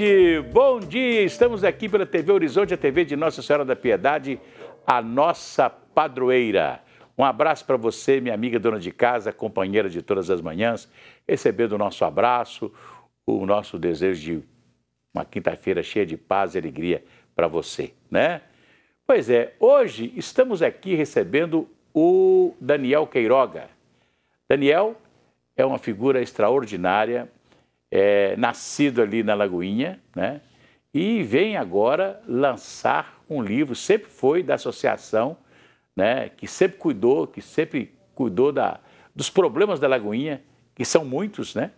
gente, bom dia! Estamos aqui pela TV Horizonte, a TV de Nossa Senhora da Piedade, a nossa padroeira. Um abraço para você, minha amiga dona de casa, companheira de todas as manhãs, recebendo o nosso abraço, o nosso desejo de uma quinta-feira cheia de paz e alegria para você, né? Pois é, hoje estamos aqui recebendo o Daniel Queiroga. Daniel é uma figura extraordinária, é, nascido ali na Lagoinha, né? E vem agora lançar um livro, sempre foi da associação, né? Que sempre cuidou, que sempre cuidou da, dos problemas da Lagoinha, que são muitos, né?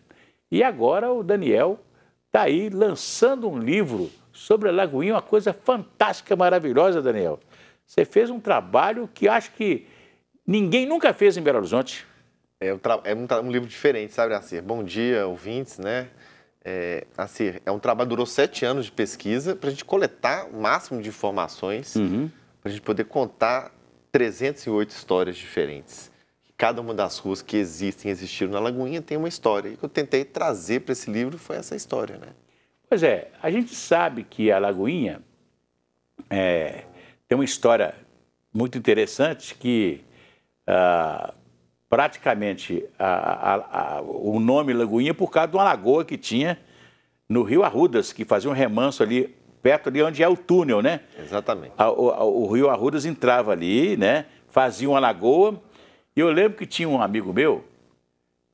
E agora o Daniel está aí lançando um livro sobre a Lagoinha, uma coisa fantástica, maravilhosa, Daniel. Você fez um trabalho que acho que ninguém nunca fez em Belo Horizonte. É, um, é um, um livro diferente, sabe, Acir? Bom dia, ouvintes, né? É, Acir, é um trabalho que durou sete anos de pesquisa para a gente coletar o máximo de informações, uhum. para a gente poder contar 308 histórias diferentes. Cada uma das ruas que existem, existiram na Lagoinha, tem uma história. E o que eu tentei trazer para esse livro foi essa história, né? Pois é, a gente sabe que a Lagoinha é, tem uma história muito interessante que... Ah, praticamente a, a, a, o nome Lagoinha por causa de uma lagoa que tinha no Rio Arrudas, que fazia um remanso ali perto ali onde é o túnel, né? Exatamente. O, o, Rio Arrudas entrava ali, né? Fazia uma lagoa. E eu lembro que tinha um amigo meu,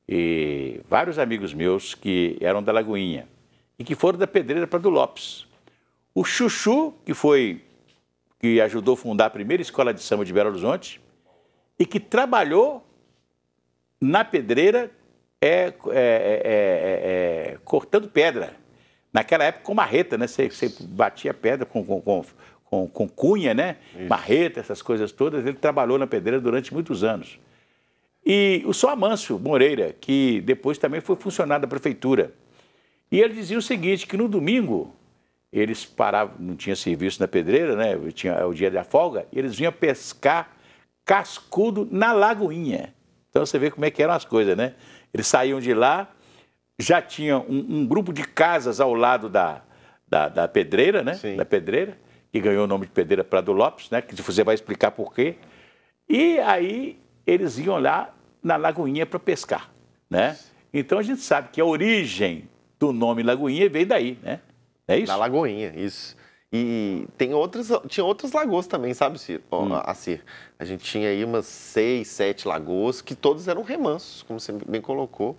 e vários amigos meus que eram da Lagoinha, e que foram da Pedreira para do Lopes. O Chuchu, que foi, que ajudou a fundar a primeira escola de samba de Belo Horizonte, e que trabalhou na pedreira é é é, é, é, é, cortando pedra. Naquela época com marreta, né? Você, batia pedra com, com, com, com cunha, né? Isso. Marreta, essas coisas todas. Ele trabalhou na pedreira durante muitos anos. E o só Amâncio Moreira, que depois também foi funcionário da prefeitura. E ele dizia o seguinte, que no domingo eles paravam, não tinha serviço na pedreira, né? Tinha o dia da folga, e eles vinham pescar cascudo na lagoinha. Então você vê como é que eram as coisas, né? Eles saíam de lá, já tinha um, um grupo de casas ao lado da, da, da pedreira, né? Sim. Da pedreira, que ganhou o nome de pedreira Prado Lopes, né? Que você vai explicar por quê. E aí eles iam lá na Lagoinha para pescar, né? Então a gente sabe que a origem do nome Lagoinha veio daí, né? É isso? Na Lagoinha, isso. E tem outras, tinha outras lagoas também, sabe, Ciro? Hum. A, Ciro. A gente tinha aí umas seis, sete lagoas, que todas eram remansos, como você bem colocou.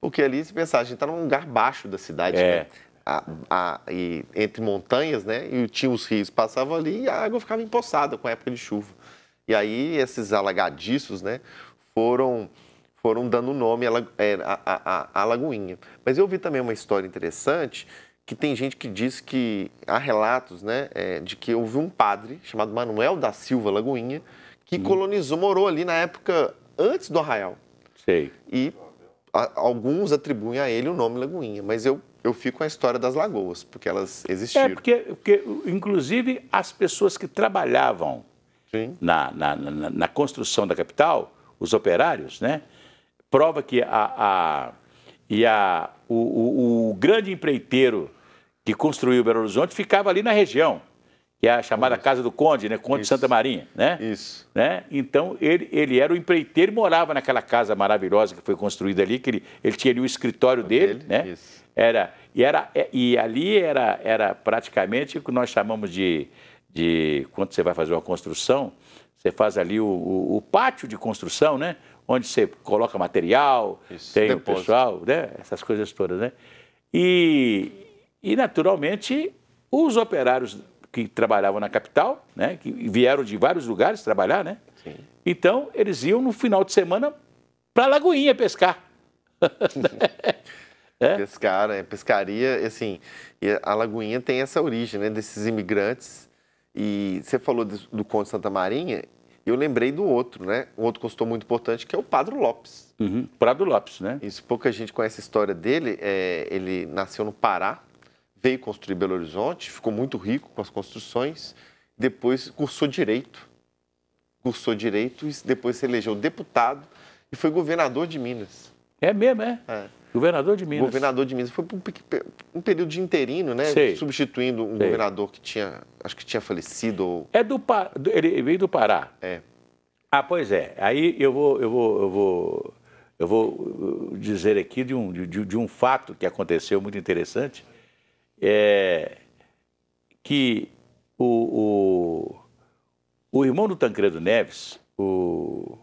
Porque ali, se pensar, a gente está num lugar baixo da cidade, é. né? A, a, e, entre montanhas, né? E tinha os rios passavam ali e a água ficava empoçada com a época de chuva. E aí esses alagadiços, né? Foram foram dando nome à, é, à, à, à Lagoinha. Mas eu vi também uma história interessante que tem gente que diz que há relatos, né, é, de que houve um padre chamado Manuel da Silva Lagoinha que hum. colonizou, morou ali na época antes do Arraial. Sei. E a, alguns atribuem a ele o nome Lagoinha, mas eu eu fico com a história das lagoas, porque elas é, existiram. É, porque, porque inclusive, as pessoas que trabalhavam na na, na, na, construção da capital, os operários, né? Prova que a, a, e a, o, o, o grande empreiteiro que construiu Belo Horizonte ficava ali na região, que é a chamada Casa do Conde, né? Conde Isso. Santa Marinha, né? Isso. Né? Então, ele, ele era o empreiteiro e morava naquela casa maravilhosa que foi construída ali, que ele, ele tinha ali o escritório o dele, dele, né? Isso. Era, e, era, é, e ali era, era praticamente o que nós chamamos de, de... Quando você vai fazer uma construção, você faz ali o, o, o pátio de construção, né? Onde você coloca material, Isso. tem Depósito. o pessoal, né? Essas coisas todas, né? E, e, naturalmente, os operários que trabalhavam na capital, né, que vieram de vários lugares trabalhar, né? Sim. Então, eles iam no final de semana para a Lagoinha pescar. é? Pescar, é, pescaria, assim, a Lagoinha tem essa origem, né, desses imigrantes. E você falou do, do Conde Santa Marinha, eu lembrei do outro, né? Um outro consultor muito importante, que é o Padre Lopes. Uhum, Prado Lopes, né? Isso, pouca gente conhece a história dele. É, ele nasceu no Pará, veio construir Belo Horizonte, ficou muito rico com as construções, depois cursou direito. Cursou direito e depois se elegeu deputado e foi governador de Minas. É mesmo, é? é. Governador de Minas. Governador de Minas. Foi um, um período de interino, né? Sei. Substituindo um Sei. governador que tinha, acho que tinha falecido. Ou... É do Pará. Ele veio do Pará. É. Ah, pois é. Aí eu vou, eu vou, eu vou, eu vou uh, dizer aqui de um, de, de um fato que aconteceu muito interessante é, que o, o, o, irmão do Tancredo Neves, o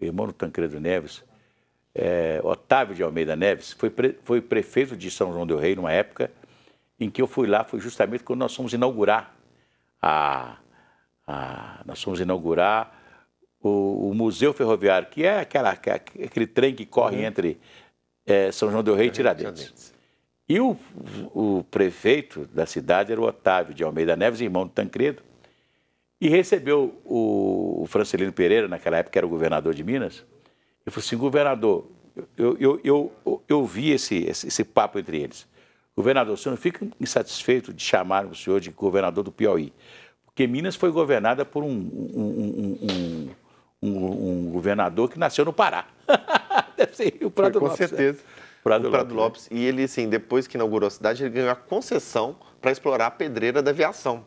irmão do Tancredo Neves, é, Otávio de Almeida Neves, foi, pre, foi prefeito de São João del Rei numa época em que eu fui lá, foi justamente quando nós fomos inaugurar a, a nós fomos inaugurar o, o, Museu Ferroviário, que é aquela, é aquele trem que corre uhum. entre é, São João del Rei e Tiradentes. Tiradentes. E o, o prefeito da cidade era o Otávio de Almeida Neves, irmão do Tancredo, e recebeu o, o Francelino Pereira, naquela época era o governador de Minas, e falou assim, governador, eu, eu, eu, eu, vi esse, esse, esse papo entre eles. Governador, senhor, não fica insatisfeito de chamar o senhor de governador do Piauí? Porque Minas foi governada por um, um, um, um governador que nasceu no Pará. Deve ser o Prato Com né? certeza. Prado, Prado Lopes. Lopes. E ele, assim, depois que inaugurou a cidade, ele ganhou a concessão para explorar a pedreira da aviação,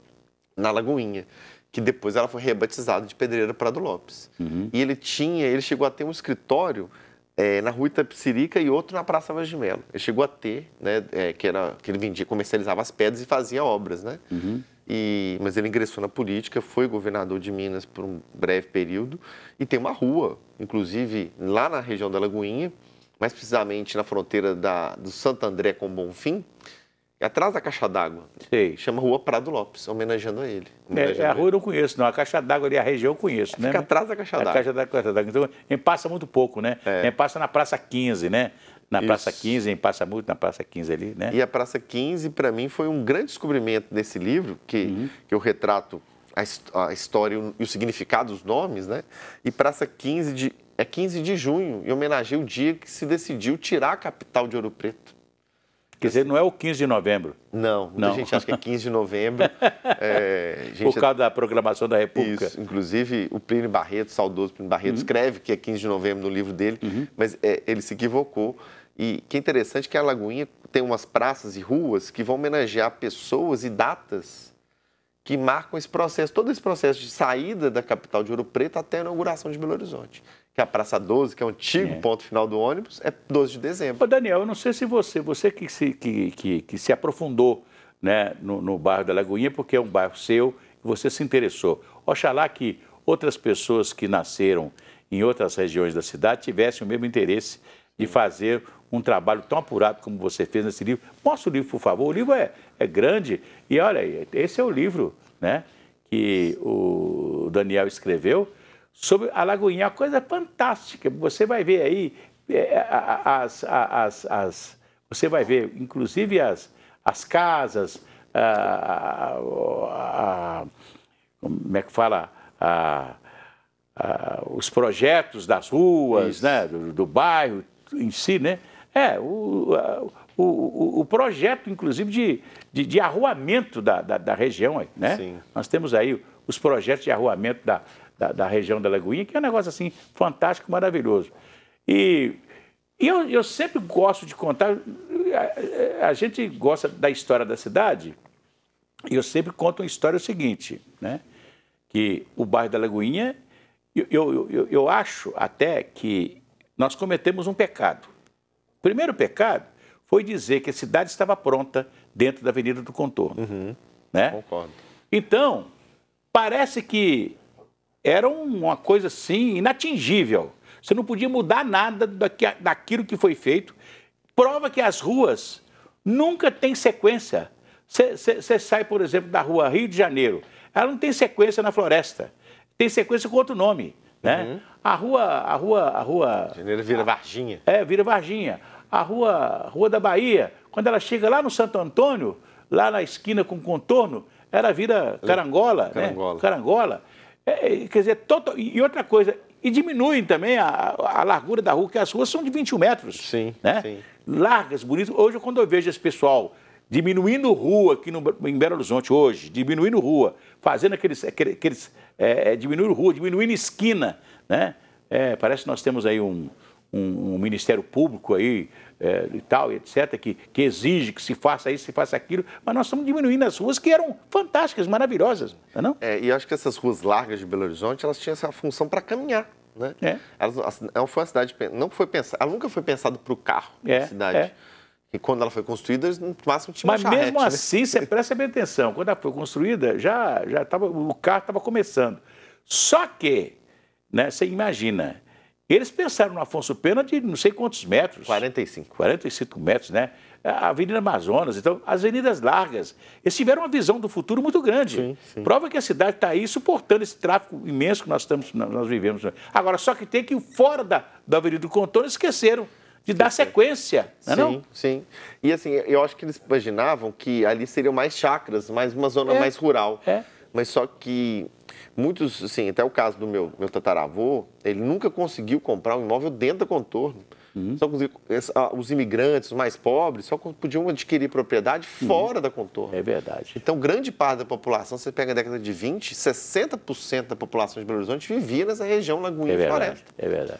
na Lagoinha que depois ela foi rebatizada de Pedreira Prado Lopes. Uhum. E ele tinha, ele chegou a ter um escritório é, na Rua Itapsirica e outro na Praça Vaz de Melo. Ele chegou a ter, né, é, que, era, que ele vendia, comercializava as pedras e fazia obras, né? Uhum. E, mas ele ingressou na política, foi governador de Minas por um breve período e tem uma rua, inclusive lá na região da Lagoinha, mais precisamente na fronteira da, do Santo André com Bonfim, é atrás da caixa d'água. Chama Rua Prado Lopes, homenageando a ele. É, homenageando é, a rua eu não conheço, não. A caixa d'água ali, a região eu conheço, Fica né? Fica atrás da caixa d'água. A caixa d'água. Então, em passa muito pouco, né? É. passa na Praça 15, né? Na Isso. Praça 15, em passa muito na Praça 15 ali, né? E a Praça 15, para mim, foi um grande descobrimento desse livro, que, uhum. que eu retrato a, a história e o, e o significado dos nomes, né? E Praça 15 de é 15 de junho, e homenageia o dia que se decidiu tirar a capital de Ouro Preto. Quer dizer, não é o 15 de novembro. Não, muita não. gente acha que é 15 de novembro. É, Por causa da programação da República. Isso, inclusive o Plínio Barreto, saudoso Plínio Barreto, uhum. escreve que é 15 de novembro no livro dele, uhum. mas é, ele se equivocou. E que é interessante que a Lagoinha tem umas praças e ruas que vão homenagear pessoas e datas que marcam esse processo, todo esse processo de saída da capital de Ouro Preto até a inauguração de Belo Horizonte que é a Praça 12, que é o antigo é. ponto final do ônibus, é 12 de dezembro. Ô Daniel, eu não sei se você, você que se, que, que, que se aprofundou né, no, no bairro da Lagoinha, porque é um bairro seu, você se interessou. Oxalá que outras pessoas que nasceram em outras regiões da cidade tivessem o mesmo interesse de hum. fazer um trabalho tão apurado como você fez nesse livro. Mostra o livro, por favor. O livro é, é grande e olha, aí, esse é o livro né, que o Daniel escreveu sobre a Lagoinha. É uma coisa fantástica. Você vai ver aí é, é, as, as, as você vai ver, inclusive as, as casas, a, a, a, como é que fala? os projetos das ruas, né? Do, do, bairro em si, né? É, o, o, o, o projeto, inclusive, de, de, de arruamento da, da, da, região. Né? Sim. Nós temos aí os projetos de arruamento da, da, da região da Lagoinha, que é um negócio assim fantástico, maravilhoso. E e eu, eu, sempre gosto de contar. A, a, gente gosta da história da cidade, e eu sempre conto uma história o seguinte, né? Que o bairro da Lagoinha, eu, eu, eu, eu acho até que nós cometemos um pecado. O primeiro pecado foi dizer que a cidade estava pronta dentro da Avenida do Contorno. Uhum, né? Concordo. Então, parece que era uma coisa assim inatingível. Você não podia mudar nada daquilo que foi feito. Prova que as ruas nunca têm sequência. Você sai, por exemplo, da rua Rio de Janeiro, ela não tem sequência na floresta, tem sequência com outro nome. Né? Uhum. A rua. A rua. A rua. Janeiro vira Varginha. É, vira Varginha. A rua, rua da Bahia, quando ela chega lá no Santo Antônio, lá na esquina com contorno, ela vira Carangola. Carangola. Né? Carangola. É, é, quer dizer, total, e outra coisa, e diminuem também a, a, largura da rua, porque as ruas são de 21 metros. Sim, né? Sim. Largas, bonitas. Hoje, quando eu vejo esse pessoal diminuindo rua aqui no, em Belo Horizonte hoje, diminuindo rua, fazendo aqueles. aqueles, aqueles é, é, diminuindo rua, diminuindo esquina, né? É, parece que nós temos aí um, um, um Ministério Público aí é, e tal, etc., que, que exige que se faça isso, se faça aquilo, mas nós estamos diminuindo as ruas que eram fantásticas, maravilhosas, não é? Não? é e acho que essas ruas largas de Belo Horizonte, elas tinham essa função para caminhar. Né? É. Ela, ela é, foi uma cidade, não foi pensada, ela nunca foi pensada para o carro, é, a cidade. É. E quando ela foi construída, no máximo tinha Mas charrete, mesmo né? assim, né? você presta bem atenção, quando ela foi construída, já, já tava, o carro estava começando. Só que, né, você imagina, eles pensaram no Afonso Pena de não sei quantos metros. 45. 45 metros, né? A Avenida Amazonas, então, as avenidas largas. Eles tiveram uma visão do futuro muito grande. Sim, sim. Prova que a cidade está aí suportando esse tráfego imenso que nós, estamos, nós vivemos. Agora, só que tem que, fora da, da Avenida do Contorno, esqueceram de dar sequência, não é sim, não? Sim, E assim, eu acho que eles imaginavam que ali seriam mais chacras, mais uma zona é, mais rural. É. Mas só que muitos, assim, até o caso do meu, meu tataravô, ele nunca conseguiu comprar um imóvel dentro da contorno. Uhum. Ah, os imigrantes, os mais pobres, só podiam adquirir propriedade uhum. fora uhum. da contorno. É verdade. Então, grande parte da população, você pega a década de 20, 60% da população de Belo Horizonte vivia nessa região Lagoinha é verdade, Floresta. É verdade.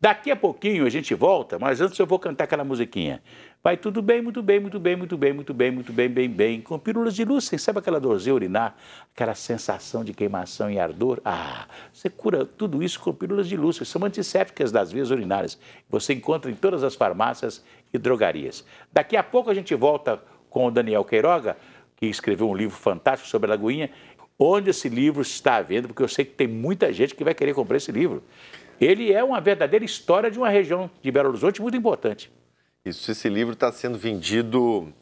Daqui a pouquinho a gente volta, mas antes eu vou cantar aquela musiquinha. Vai tudo bem, muito bem, muito bem, muito bem, muito bem, muito bem, bem, bem. Com pílulas de luz, você sabe aquela dorzinha urinar, aquela sensação de queimação e ardor? Ah, você cura tudo isso com pílulas de lúcia. São antissépticas das vias urinárias. Você encontra em todas as farmácias e drogarias. Daqui a pouco a gente volta com o Daniel Queiroga, que escreveu um livro fantástico sobre a Lagoinha. Onde esse livro está à venda? Porque eu sei que tem muita gente que vai querer comprar esse livro. Ele é uma verdadeira história de uma região de Belo Horizonte muito importante. Isso, esse livro está sendo vendido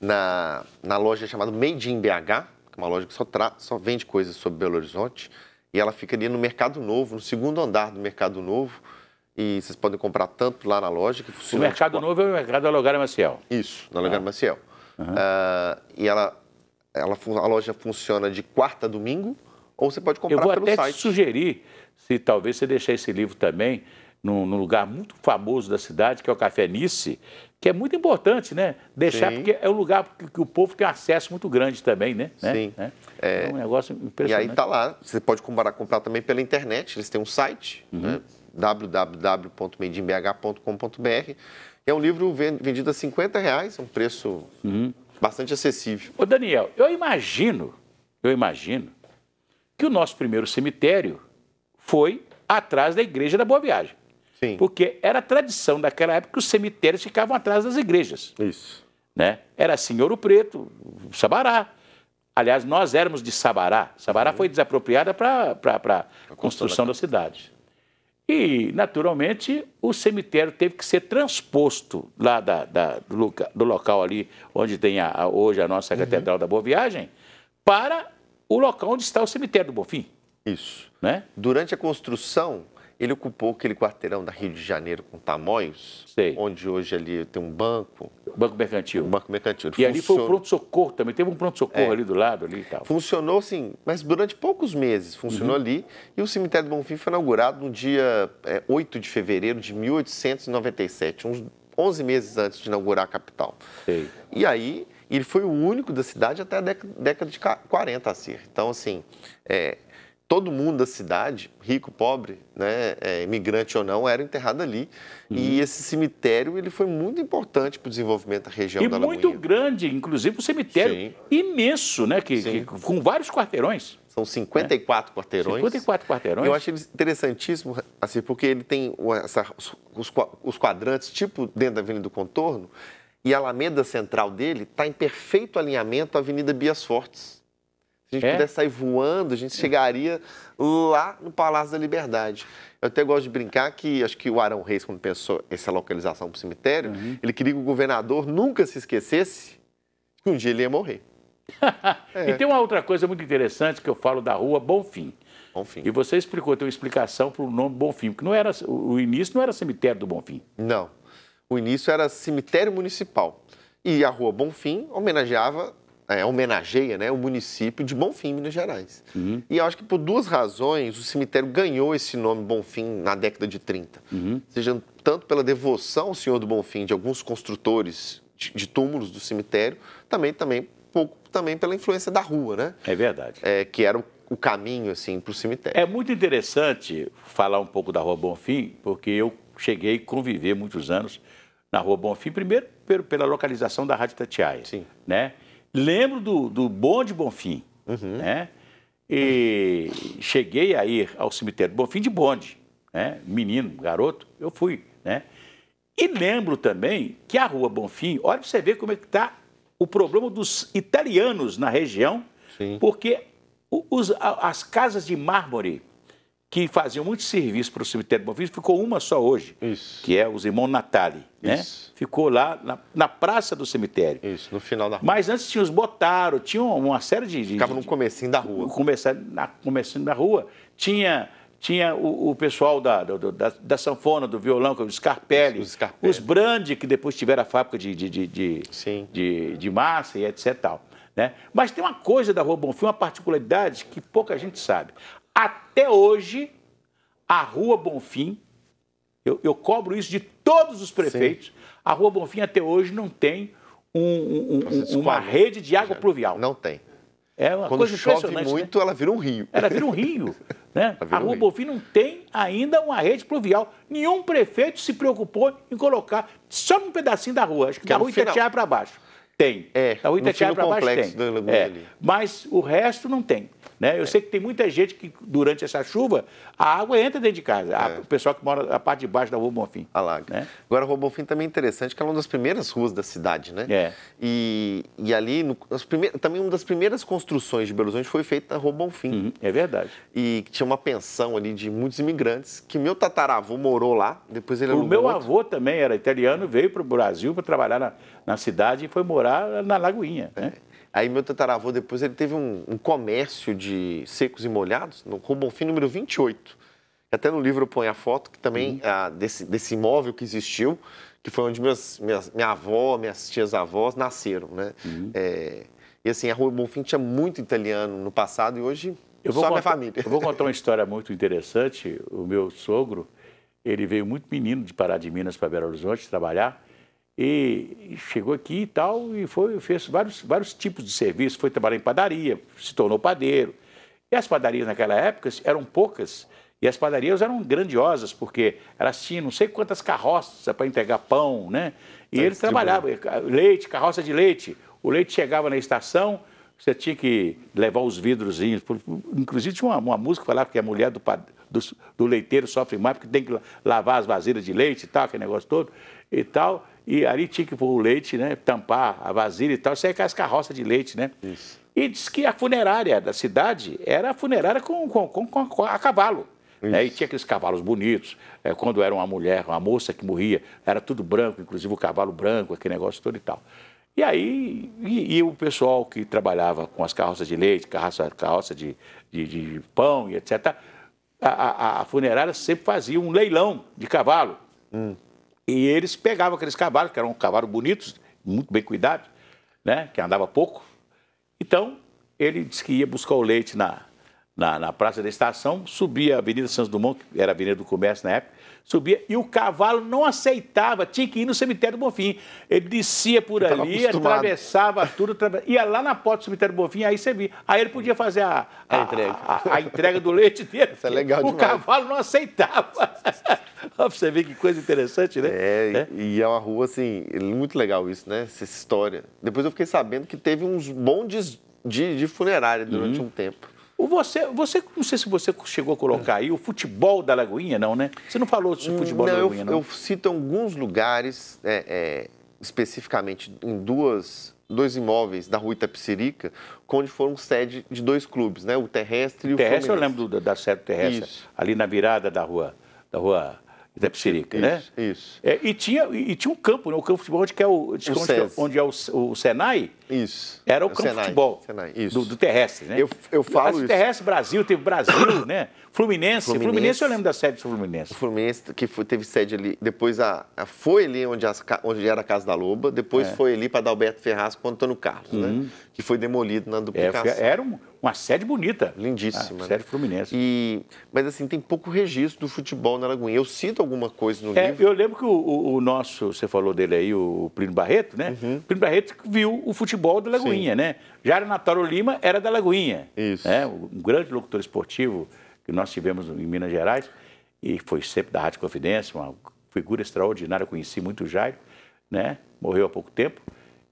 na, na loja chamada Made in BH, que é uma loja que só, tra... só vende coisas sobre Belo Horizonte. E ela fica ali no Mercado Novo, no segundo andar do Mercado Novo. E vocês podem comprar tanto lá na loja que funciona. O Mercado tipo, Novo é o mercado da Alogara Maciel. Isso, na Alogara ah. Maciel. Uhum. Uh, e ela, ela, a loja funciona de quarta a domingo, ou você pode comprar pelo site. Eu vou até sugerir, se talvez você deixar esse livro também, num, num, lugar muito famoso da cidade, que é o Café Nice, que é muito importante, né? Deixar, Sim. porque é um lugar que, que, o povo tem acesso muito grande também, né? né? Sim. Né? É... é, um negócio impressionante. E aí está lá, você pode comprar, comprar também pela internet, eles têm um site, uhum. né? www.medimbh.com.br. É um livro vendido a 50 reais, um preço uhum. bastante acessível. Ô Daniel, eu imagino, eu imagino que o nosso primeiro cemitério foi atrás da Igreja da Boa Viagem. Sim. Porque era tradição daquela época que os cemitérios ficavam atrás das igrejas. Isso. Né? Era assim, Ouro Preto, Sabará. Aliás, nós éramos de Sabará. Sabará uhum. foi desapropriada para a construção da, da cidade. E, naturalmente, o cemitério teve que ser transposto lá da, da, do, local, do, local ali onde tem a, a, hoje a nossa uhum. Catedral da Boa Viagem para o local onde está o cemitério do Bonfim. Isso. Né? Durante a construção, ele ocupou aquele quarteirão da Rio de Janeiro com Tamoios, Sei. onde hoje ali tem um banco. Banco Mercantil. Um banco Mercantil. Ele e funcionou... ali foi o pronto-socorro também, teve um pronto-socorro é. ali do lado ali e tal. Funcionou, sim, mas durante poucos meses funcionou uhum. ali. E o cemitério do Bonfim foi inaugurado no dia é, 8 de fevereiro de 1897, uns 11 meses antes de inaugurar a capital. Sei. E aí ele foi o único da cidade até a década de 40, assim. Então, assim, é, todo mundo da cidade, rico, pobre, né, é, imigrante ou não, era enterrado ali. Uhum. E esse cemitério ele foi muito importante para o desenvolvimento da região e da muito grande, inclusive um cemitério Sim. imenso, né, que, que, com vários quarteirões. São 54 né? quarteirões. 54 quarteirões. Eu acho ele interessantíssimo, assim, porque ele tem essa, os, os quadrantes, tipo dentro da Avenida do Contorno, e a alameda central dele está em perfeito alinhamento à Avenida Bias Fortes. Se a gente é? pudesse sair voando, a gente é. chegaria lá no Palácio da Liberdade. Eu até gosto de brincar que acho que o Arão Reis, quando pensou essa localização para o cemitério, uhum. ele queria que o governador nunca se esquecesse que um dia ele ia morrer. é. E tem uma outra coisa muito interessante que eu falo da rua Bonfim. Bonfim. E você explicou, tem uma explicação para o nome Bonfim, porque não era, o início não era cemitério do Bonfim. Não. O início era cemitério municipal. E a rua Bonfim homenageava é, homenageia né, o município de Bonfim, Minas Gerais. Uhum. E eu acho que por duas razões o cemitério ganhou esse nome Bonfim na década de 30. Uhum. Seja tanto pela devoção ao Senhor do Bonfim de alguns construtores de, de túmulos do cemitério, também, também, pouco também pela influência da rua, né? É verdade. É, que era o, o caminho, assim, para o cemitério. É muito interessante falar um pouco da Rua Bonfim, porque eu cheguei a conviver muitos anos na Rua Bonfim, primeiro pela localização da Rádio Tatiaia, Sim. né? Sim Lembro do, do Bonde Bonfim, uhum. né? E cheguei a ir ao cemitério Bonfim de bonde, né? Menino, garoto, eu fui, né? E lembro também que a Rua Bonfim, olha para você ver como é que está o problema dos italianos na região, Sim. porque os, as casas de mármore que faziam muito serviço para o cemitério do ficou uma só hoje, Isso. que é os irmãos Natali, né? Ficou lá na, na, praça do cemitério. Isso, no final da rua. Mas antes tinha os Botaro, tinha uma série de... de Ficava no comecinho da rua. Começar, na comecinho da rua. Tinha tinha o, o pessoal da, do, da, da, sanfona, do violão, que é o Scarpelli, os, Scarpelli. os Brandi, que depois tiveram a fábrica de, de, de, de, de, de massa e etc. Tal, né? Mas tem uma coisa da Rua Bonfim, uma particularidade que pouca gente sabe. Até hoje, a Rua Bonfim, eu, eu cobro isso de todos os prefeitos, Sim. a Rua Bonfim até hoje não tem um, um, uma rede de água pluvial. Não tem. É uma Quando coisa chove né? muito, né? ela vira um rio. Ela vira um rio. Né? A Rua um Bonfim não tem ainda uma rede pluvial. Nenhum prefeito se preocupou em colocar só num pedacinho da rua, acho que, que é da é Rua Itatiaia para baixo. Tem. É, da Rua Itatiaia para baixo tem. É, mas o resto não tem. Né? Eu é. sei que tem muita gente que, durante essa chuva, a água entra dentro de casa. É. O pessoal que mora na parte de baixo da Rua Bonfim. Alaga. Ah né? Agora, a Rua Bonfim também é interessante, que é uma das primeiras ruas da cidade, né? É. E, e ali, no, também uma das primeiras construções de Belo Horizonte foi feita na Rua Bonfim. Uhum, é verdade. E tinha uma pensão ali de muitos imigrantes, que meu tataravô morou lá, depois ele O meu outro. avô também era italiano, veio para o Brasil para trabalhar na, na cidade e foi morar na Lagoinha. É. Né? Aí meu tataravô depois ele teve um, um comércio de secos e molhados no Rua número 28. Até no livro eu ponho a foto que também uhum. Ah, desse, desse imóvel que existiu, que foi onde minhas, minha avó, minhas tias-avós nasceram, né? Uhum. É, e assim, a Rua Bonfim tinha muito italiano no passado e hoje eu vou só contar, minha família. Eu vou contar uma história muito interessante. O meu sogro, ele veio muito menino de Pará de Minas para Belo Horizonte trabalhar e chegou aqui e tal, e foi, fez vários, vários tipos de serviço, foi trabalhar em padaria, se tornou padeiro. E as padarias naquela época eram poucas, e as padarias eram grandiosas, porque elas tinham não sei quantas carroças para entregar pão, né? E tá eles trabalhavam, leite, carroça de leite. O leite chegava na estação, você tinha que levar os vidrozinhos. Inclusive tinha uma, uma música que falava que a mulher do, do, do, leiteiro sofre mais porque tem que lavar as vasilhas de leite e tal, aquele negócio todo e tal. E ali tinha que pôr o leite, né? Tampar a vasilha e tal. Isso aí é as carroças de leite, né? Isso. E diz que a funerária da cidade era a funerária com, com, com, com a cavalo. Né? E tinha aqueles cavalos bonitos. É, quando era uma mulher, uma moça que morria, era tudo branco, inclusive o cavalo branco, aquele negócio todo e tal. E aí, e, e, o pessoal que trabalhava com as carroças de leite, carroça, carroça de, de, de pão e etc., a, a, a, funerária sempre fazia um leilão de cavalo. Hum. E eles pegavam aqueles cavalos, que eram cavalos bonitos, muito bem cuidados, né? que andava pouco. Então, ele disse que ia buscar o leite na, na, na Praça da Estação, subia a Avenida Santos Dumont, que era a Avenida do Comércio na época, subia, e o cavalo não aceitava, tinha que ir no cemitério do Bonfim. Ele descia por ele ali, atravessava tudo, atravessa, ia lá na porta do cemitério do Bonfim, aí você via. Aí ele podia fazer a, a, a entrega. A, a, entrega do leite dele. Isso é legal O cavalo não aceitava. Pra você ver que coisa interessante, né? É, é, e é uma rua, assim, muito legal isso, né? Essa história. Depois eu fiquei sabendo que teve uns bondes de, de funerária durante uhum. um tempo. Você, você, não sei se você chegou a colocar aí o futebol da Lagoinha, não, né? Você não falou sobre hum, futebol não, da Lagoinha, eu, não? Eu cito alguns lugares, é, é, especificamente em duas, dois imóveis da Rua Itapsirica, onde foram sede de dois clubes, né? O Terrestre e o, terrestre, Fluminense. eu lembro do, da sede terrestre, Isso. ali na virada da rua, da rua da Psirica, né? isso, né? Isso. É, e, tinha, e tinha um campo, né? O campo de futebol onde, que é o, é o onde, é, onde, é o, o Senai. Isso. Era o, é o campo Senai, de futebol Senai, do, do, terrestre, né? Eu, eu falo isso. Terrestre Brasil, teve Brasil, né? Fluminense, Fluminense, Fluminense. eu lembro da sede do Fluminense. O Fluminense que foi, teve sede ali, depois a, a foi ali onde, as, onde era a Casa da Loba, depois é. foi ali para Dalberto Ferraz com Antônio Carlos, né? uhum. né? Que foi demolido na é, duplicação. era um, uma sede bonita. Lindíssima. Ah, né? sede fluminense. E, mas assim, tem pouco registro do futebol na Lagoinha. Eu cito alguma coisa no é, livro. Eu lembro que o, o, nosso, você falou dele aí, o Plínio Barreto, né? Uhum. Plínio Barreto viu o futebol da Lagoinha, Sim. né? Já era Natário Lima, era da Lagoinha. Isso. Né? Um grande locutor esportivo que nós tivemos em Minas Gerais e foi sempre da Rádio Confidência, uma figura extraordinária, conheci muito o Jairo, né? Morreu há pouco tempo.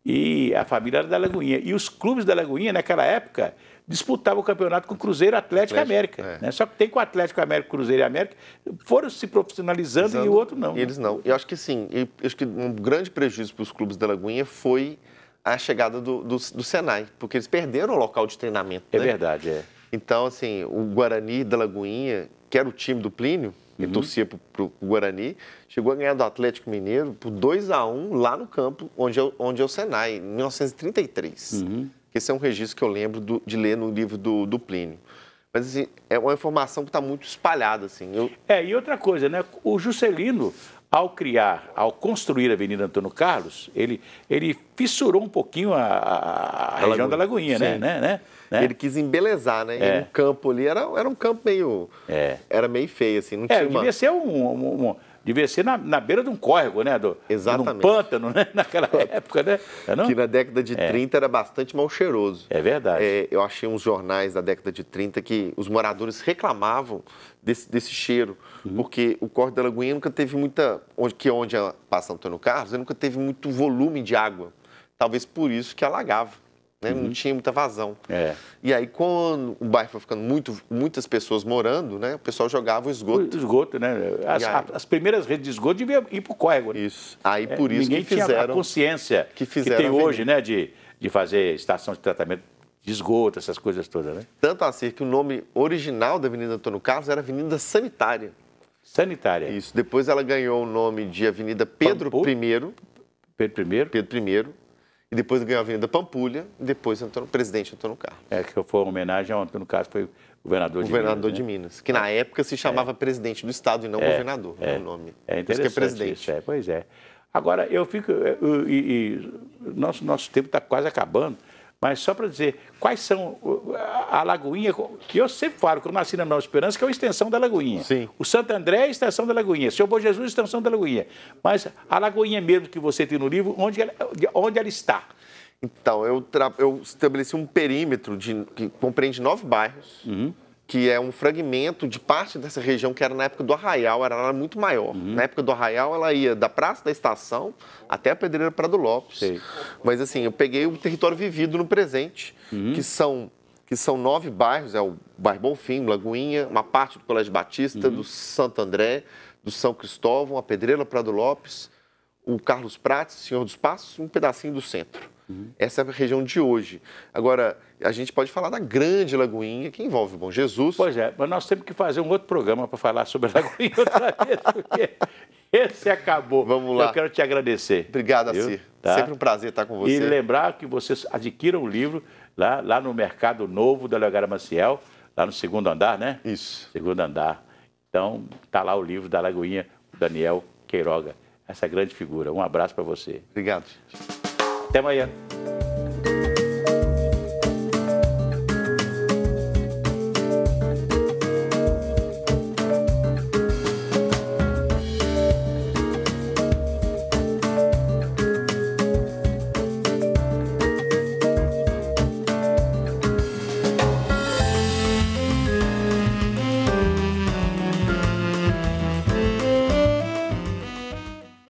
E a família era da Lagoinha. E os clubes da Lagoinha, naquela época, disputava o campeonato com Cruzeiro, Atlético, Atlético América. É. Né? Só que tem com o Atlético América, Cruzeiro e América, foram se profissionalizando Exato. e o outro não. Né? Eles não. Eu acho que sim, eu acho que um grande prejuízo para os clubes da Lagoinha foi a chegada do, do, do Senai, porque eles perderam o local de treinamento. É né? verdade, é. Então, assim, o Guarani da Lagoinha, que era o time do Plínio, que uhum. torcia para o Guarani, chegou a ganhar do Atlético Mineiro por 2 a 1 um, lá no campo onde é, onde é o Senai, em 1933. Uhum. Esse é um registro que eu lembro do, de ler no livro do, do Plínio. Mas assim, é uma informação que está muito espalhada. Assim. Eu... É, e outra coisa, né? o Juscelino, ao criar, ao construir a Avenida Antônio Carlos, ele, ele fissurou um pouquinho a, a, a região Lagoinha. da Lagoinha, né? Né? né? né? Ele quis embelezar, né? É. E campo ali era, era um campo meio. É. Era meio feio, assim, não é, tinha. Uma... Devia ser um, um, um devia ser na, na beira de um córrego, né? Do, Exatamente. Num pântano, né? Naquela época, né? É não? Que na década de é. 30 era bastante mal cheiroso. É verdade. É, eu achei uns jornais da década de 30 que os moradores reclamavam desse, desse cheiro, uhum. porque o córrego da Lagoinha nunca teve muita... Onde, que é onde passa Antônio Carlos, nunca teve muito volume de água. Talvez por isso que alagava né? Uhum. Não tinha muita vazão. É. E aí, quando o bairro foi ficando muito, muitas pessoas morando, né? O pessoal jogava o esgoto. O esgoto, né? As, aí... as primeiras redes de esgoto deviam ir para o córrego. Né? Isso. Aí, é, por é, isso ninguém que fizeram... Tinha a consciência que, fizeram que tem hoje, né? De, de fazer estação de tratamento de esgoto, essas coisas todas, né? Tanto assim que o nome original da Avenida Antônio Carlos era Avenida Sanitária. Sanitária. Isso. Depois ela ganhou o nome de Avenida Pedro Pampu? I. Pedro I. Pedro I e depois ganhou a Avenida Pampulha, e depois no presidente Antônio Carlos. É, que foi uma homenagem ao Antônio Carlos, foi governador de governador Minas. Governador né? de Minas, que na é. época se chamava é. presidente do Estado e não é. governador, é. o é. nome. É, é interessante é presidente. Isso, é. Pois é. Agora, eu fico... E, e, nosso, nosso tempo está quase acabando. Mas só para dizer, quais são a Lagoinha, que eu sempre falo, que eu nasci na Nova Esperança, que é uma extensão da Lagoinha. Sim. O Santo André é extensão da Lagoinha, o Senhor Bom Jesus é extensão da Lagoinha. Mas a Lagoinha mesmo que você tem no livro, onde ela, onde ela está? Então, eu, eu estabeleci um perímetro de, que compreende nove bairros. Uhum que é um fragmento de parte dessa região que era na época do Arraial, era, muito maior. Uhum. Na época do Arraial, ela ia da Praça da Estação até a Pedreira Prado Lopes. Sei. Mas assim, eu peguei o território vivido no presente, uhum. que são que são nove bairros, é o bairro Bonfim, Lagoinha, uma parte do Colégio Batista, uhum. do Santo André, do São Cristóvão, a Pedreira Prado Lopes, o Carlos Prates, Senhor dos Passos, um pedacinho do centro. Uhum. Essa é a região de hoje. Agora, a gente pode falar da Grande Lagoinha, que envolve o Bom Jesus. Pois é, mas nós temos que fazer um outro programa para falar sobre a Lagoinha outra vez, porque esse acabou. Vamos lá. Eu quero te agradecer. Obrigado, viu? Tá? Sempre um prazer estar com você. E lembrar que vocês adquiram o livro lá, lá no Mercado Novo da Leogara Maciel, lá no segundo andar, né? Isso. Segundo andar. Então, tá lá o livro da Lagoinha, Daniel Queiroga, essa grande figura. Um abraço para você. Obrigado. Até amanhã.